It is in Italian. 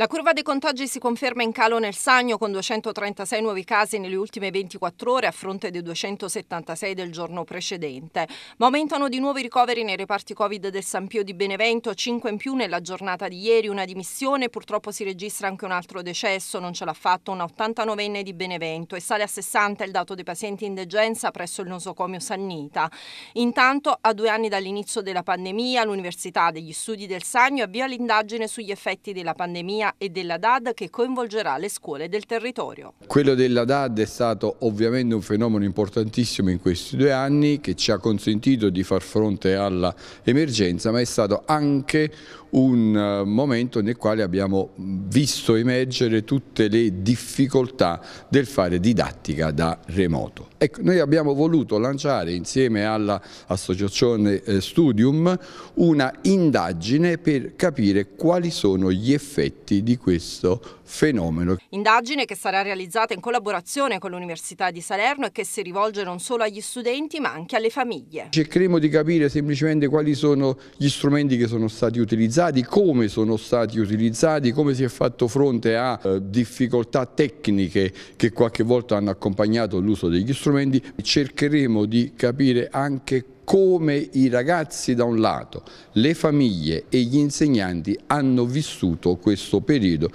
La curva dei contagi si conferma in calo nel Sagno con 236 nuovi casi nelle ultime 24 ore a fronte dei 276 del giorno precedente, ma aumentano di nuovo i ricoveri nei reparti Covid del San Pio di Benevento, 5 in più nella giornata di ieri, una dimissione, purtroppo si registra anche un altro decesso, non ce l'ha fatto un 89enne di Benevento e sale a 60 il dato dei pazienti in degenza presso il nosocomio Sannita. Intanto, a due anni dall'inizio della pandemia, l'Università degli Studi del Sagno avvia l'indagine sugli effetti della pandemia e della DAD che coinvolgerà le scuole del territorio. Quello della DAD è stato ovviamente un fenomeno importantissimo in questi due anni che ci ha consentito di far fronte all'emergenza ma è stato anche un eh, momento nel quale abbiamo visto emergere tutte le difficoltà del fare didattica da remoto. Ecco, noi abbiamo voluto lanciare insieme all'associazione eh, Studium una indagine per capire quali sono gli effetti effetti di questo fenomeno. Indagine che sarà realizzata in collaborazione con l'Università di Salerno e che si rivolge non solo agli studenti ma anche alle famiglie. Cercheremo di capire semplicemente quali sono gli strumenti che sono stati utilizzati, come sono stati utilizzati, come si è fatto fronte a eh, difficoltà tecniche che qualche volta hanno accompagnato l'uso degli strumenti. Cercheremo di capire anche come i ragazzi da un lato, le famiglie e gli insegnanti hanno vissuto questo periodo.